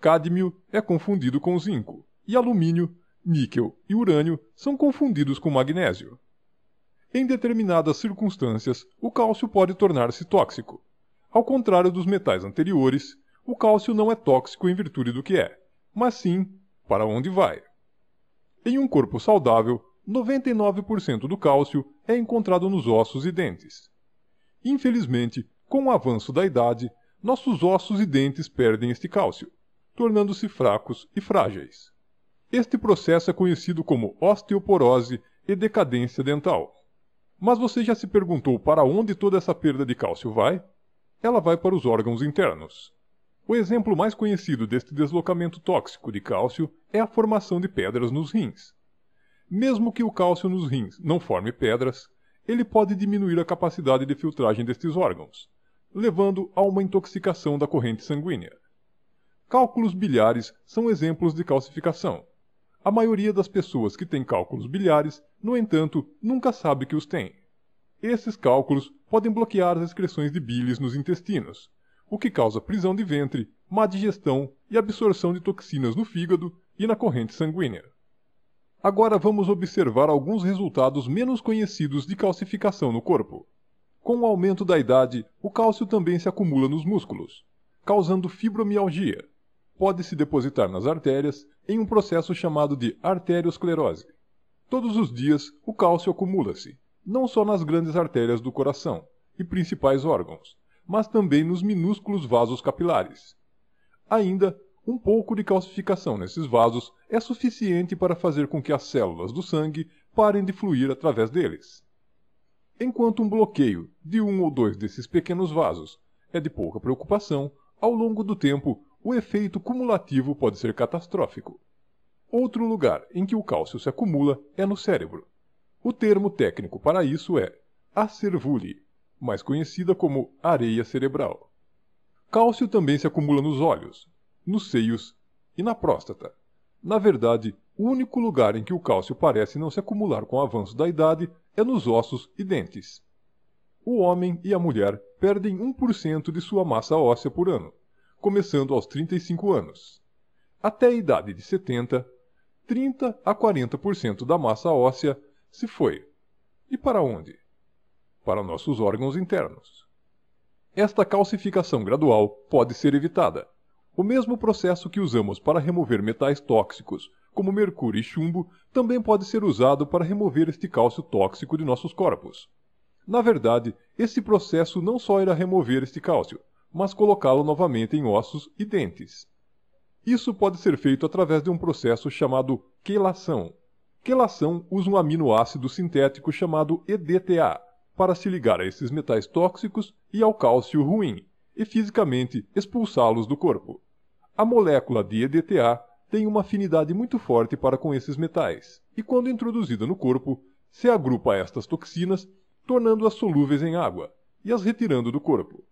Cádmio é confundido com zinco, e alumínio, níquel e urânio são confundidos com magnésio. Em determinadas circunstâncias, o cálcio pode tornar-se tóxico. Ao contrário dos metais anteriores, o cálcio não é tóxico em virtude do que é, mas sim para onde vai. Em um corpo saudável, 99% do cálcio é encontrado nos ossos e dentes. Infelizmente, com o avanço da idade, nossos ossos e dentes perdem este cálcio tornando-se fracos e frágeis. Este processo é conhecido como osteoporose e decadência dental. Mas você já se perguntou para onde toda essa perda de cálcio vai? Ela vai para os órgãos internos. O exemplo mais conhecido deste deslocamento tóxico de cálcio é a formação de pedras nos rins. Mesmo que o cálcio nos rins não forme pedras, ele pode diminuir a capacidade de filtragem destes órgãos, levando a uma intoxicação da corrente sanguínea. Cálculos biliares são exemplos de calcificação. A maioria das pessoas que tem cálculos biliares, no entanto, nunca sabe que os tem. Esses cálculos podem bloquear as excreções de bilis nos intestinos, o que causa prisão de ventre, má digestão e absorção de toxinas no fígado e na corrente sanguínea. Agora vamos observar alguns resultados menos conhecidos de calcificação no corpo. Com o aumento da idade, o cálcio também se acumula nos músculos, causando fibromialgia, pode se depositar nas artérias em um processo chamado de arteriosclerose. Todos os dias, o cálcio acumula-se, não só nas grandes artérias do coração e principais órgãos, mas também nos minúsculos vasos capilares. Ainda, um pouco de calcificação nesses vasos é suficiente para fazer com que as células do sangue parem de fluir através deles. Enquanto um bloqueio de um ou dois desses pequenos vasos é de pouca preocupação, ao longo do tempo o efeito cumulativo pode ser catastrófico. Outro lugar em que o cálcio se acumula é no cérebro. O termo técnico para isso é acervule, mais conhecida como areia cerebral. Cálcio também se acumula nos olhos, nos seios e na próstata. Na verdade, o único lugar em que o cálcio parece não se acumular com o avanço da idade é nos ossos e dentes. O homem e a mulher perdem 1% de sua massa óssea por ano começando aos 35 anos. Até a idade de 70, 30 a 40% da massa óssea se foi. E para onde? Para nossos órgãos internos. Esta calcificação gradual pode ser evitada. O mesmo processo que usamos para remover metais tóxicos, como mercúrio e chumbo, também pode ser usado para remover este cálcio tóxico de nossos corpos. Na verdade, esse processo não só irá remover este cálcio, mas colocá-lo novamente em ossos e dentes. Isso pode ser feito através de um processo chamado quelação. Quelação usa um aminoácido sintético chamado EDTA para se ligar a esses metais tóxicos e ao cálcio ruim, e fisicamente expulsá-los do corpo. A molécula de EDTA tem uma afinidade muito forte para com esses metais, e quando introduzida no corpo, se agrupa a estas toxinas, tornando-as solúveis em água e as retirando do corpo.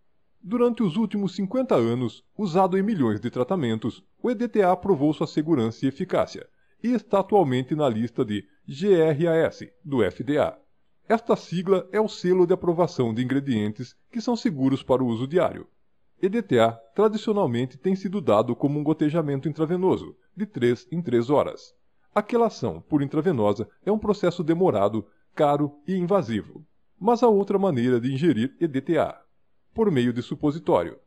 Durante os últimos 50 anos, usado em milhões de tratamentos, o EDTA provou sua segurança e eficácia e está atualmente na lista de GRAS do FDA. Esta sigla é o selo de aprovação de ingredientes que são seguros para o uso diário. EDTA tradicionalmente tem sido dado como um gotejamento intravenoso, de 3 em 3 horas. A quelação por intravenosa é um processo demorado, caro e invasivo. Mas há outra maneira de ingerir EDTA por meio de supositório.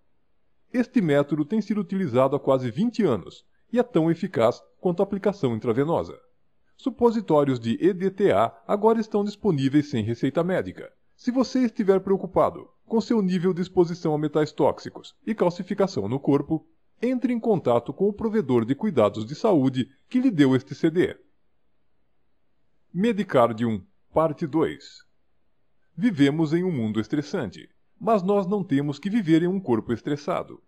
Este método tem sido utilizado há quase 20 anos e é tão eficaz quanto a aplicação intravenosa. Supositórios de EDTA agora estão disponíveis sem receita médica. Se você estiver preocupado com seu nível de exposição a metais tóxicos e calcificação no corpo, entre em contato com o provedor de cuidados de saúde que lhe deu este CD. Medicardium, parte 2. Vivemos em um mundo estressante mas nós não temos que viver em um corpo estressado.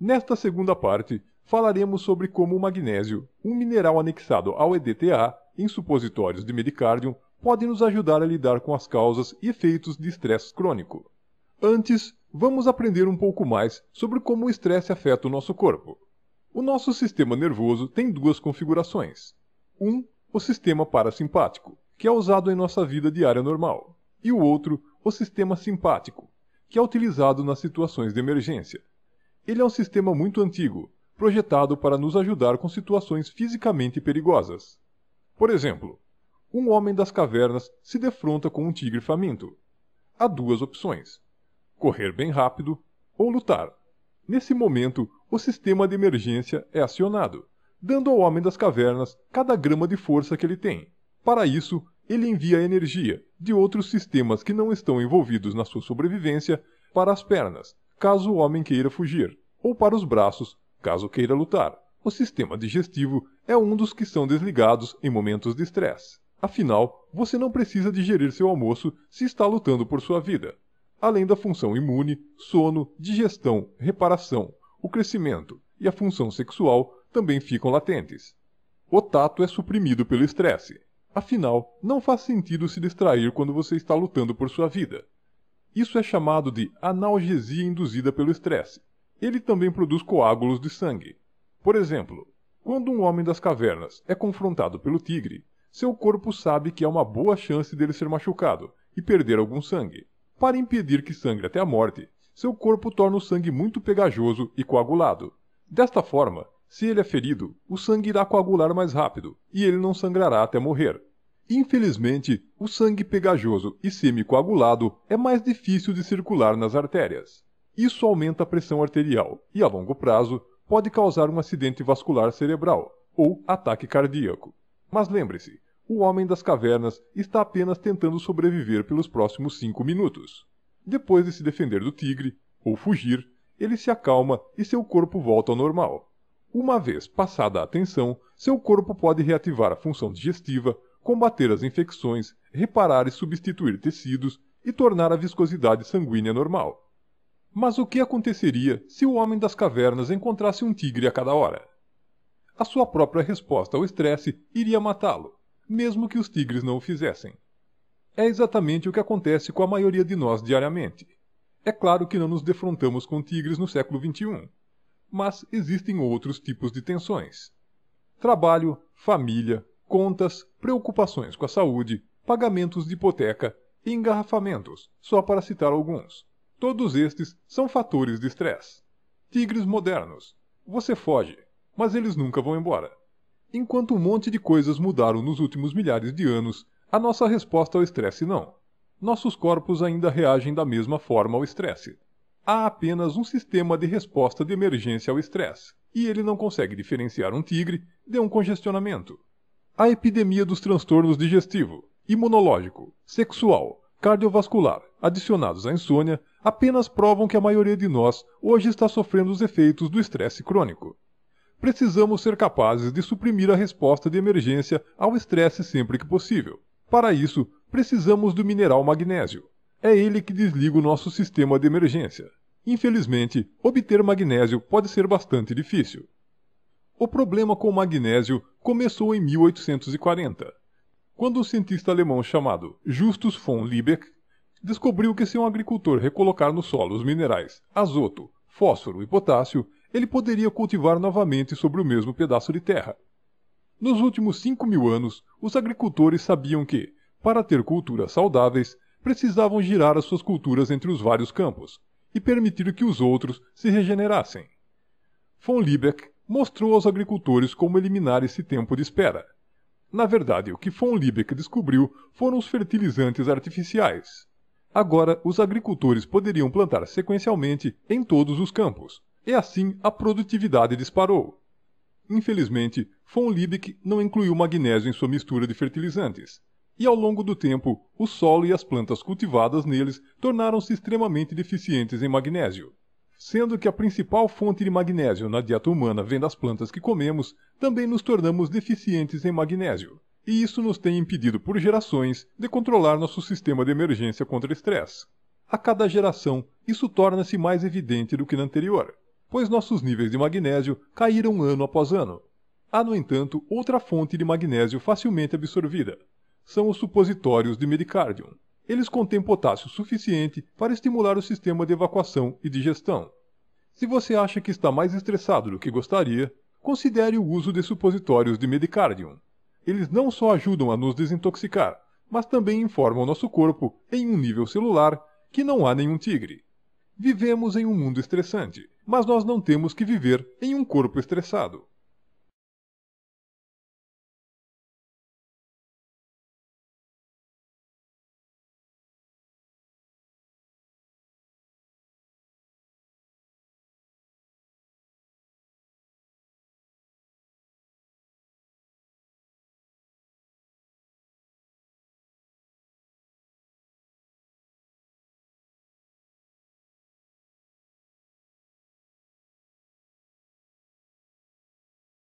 Nesta segunda parte, falaremos sobre como o magnésio, um mineral anexado ao EDTA, em supositórios de medicardium, pode nos ajudar a lidar com as causas e efeitos de estresse crônico. Antes, vamos aprender um pouco mais sobre como o estresse afeta o nosso corpo. O nosso sistema nervoso tem duas configurações. Um, o sistema parasimpático, que é usado em nossa vida diária normal, e o outro, o sistema simpático, que é utilizado nas situações de emergência. Ele é um sistema muito antigo, projetado para nos ajudar com situações fisicamente perigosas. Por exemplo, um homem das cavernas se defronta com um tigre faminto. Há duas opções: correr bem rápido ou lutar. Nesse momento, o sistema de emergência é acionado, dando ao homem das cavernas cada grama de força que ele tem. Para isso, ele envia energia de outros sistemas que não estão envolvidos na sua sobrevivência para as pernas, caso o homem queira fugir, ou para os braços, caso queira lutar. O sistema digestivo é um dos que são desligados em momentos de estresse. Afinal, você não precisa digerir seu almoço se está lutando por sua vida. Além da função imune, sono, digestão, reparação, o crescimento e a função sexual também ficam latentes. O tato é suprimido pelo estresse. Afinal, não faz sentido se distrair quando você está lutando por sua vida. Isso é chamado de analgesia induzida pelo estresse. Ele também produz coágulos de sangue. Por exemplo, quando um homem das cavernas é confrontado pelo tigre, seu corpo sabe que há uma boa chance dele ser machucado e perder algum sangue. Para impedir que sangre até a morte, seu corpo torna o sangue muito pegajoso e coagulado. Desta forma, se ele é ferido, o sangue irá coagular mais rápido e ele não sangrará até morrer. Infelizmente, o sangue pegajoso e semicoagulado é mais difícil de circular nas artérias. Isso aumenta a pressão arterial e, a longo prazo, pode causar um acidente vascular cerebral ou ataque cardíaco. Mas lembre-se, o homem das cavernas está apenas tentando sobreviver pelos próximos cinco minutos. Depois de se defender do tigre, ou fugir, ele se acalma e seu corpo volta ao normal. Uma vez passada a atenção, seu corpo pode reativar a função digestiva, combater as infecções, reparar e substituir tecidos e tornar a viscosidade sanguínea normal. Mas o que aconteceria se o homem das cavernas encontrasse um tigre a cada hora? A sua própria resposta ao estresse iria matá-lo, mesmo que os tigres não o fizessem. É exatamente o que acontece com a maioria de nós diariamente. É claro que não nos defrontamos com tigres no século XXI, mas existem outros tipos de tensões: trabalho, família, contas, preocupações com a saúde, pagamentos de hipoteca, engarrafamentos, só para citar alguns. Todos estes são fatores de estresse. Tigres modernos. Você foge, mas eles nunca vão embora. Enquanto um monte de coisas mudaram nos últimos milhares de anos, a nossa resposta ao estresse não. Nossos corpos ainda reagem da mesma forma ao estresse há apenas um sistema de resposta de emergência ao estresse, e ele não consegue diferenciar um tigre de um congestionamento. A epidemia dos transtornos digestivo, imunológico, sexual, cardiovascular, adicionados à insônia, apenas provam que a maioria de nós hoje está sofrendo os efeitos do estresse crônico. Precisamos ser capazes de suprimir a resposta de emergência ao estresse sempre que possível. Para isso, precisamos do mineral magnésio, é ele que desliga o nosso sistema de emergência. Infelizmente, obter magnésio pode ser bastante difícil. O problema com o magnésio começou em 1840, quando um cientista alemão chamado Justus von Liebig descobriu que se um agricultor recolocar no solo os minerais azoto, fósforo e potássio, ele poderia cultivar novamente sobre o mesmo pedaço de terra. Nos últimos 5 mil anos, os agricultores sabiam que, para ter culturas saudáveis, precisavam girar as suas culturas entre os vários campos e permitir que os outros se regenerassem. Von Liebeck mostrou aos agricultores como eliminar esse tempo de espera. Na verdade, o que von Liebeck descobriu foram os fertilizantes artificiais. Agora, os agricultores poderiam plantar sequencialmente em todos os campos, e assim a produtividade disparou. Infelizmente, von Liebeck não incluiu magnésio em sua mistura de fertilizantes, e ao longo do tempo, o solo e as plantas cultivadas neles tornaram-se extremamente deficientes em magnésio. Sendo que a principal fonte de magnésio na dieta humana vem das plantas que comemos, também nos tornamos deficientes em magnésio. E isso nos tem impedido por gerações de controlar nosso sistema de emergência contra estresse. A cada geração, isso torna-se mais evidente do que na anterior, pois nossos níveis de magnésio caíram ano após ano. Há, no entanto, outra fonte de magnésio facilmente absorvida, são os supositórios de medicardium. Eles contêm potássio suficiente para estimular o sistema de evacuação e digestão. Se você acha que está mais estressado do que gostaria, considere o uso de supositórios de medicardium. Eles não só ajudam a nos desintoxicar, mas também informam nosso corpo, em um nível celular, que não há nenhum tigre. Vivemos em um mundo estressante, mas nós não temos que viver em um corpo estressado.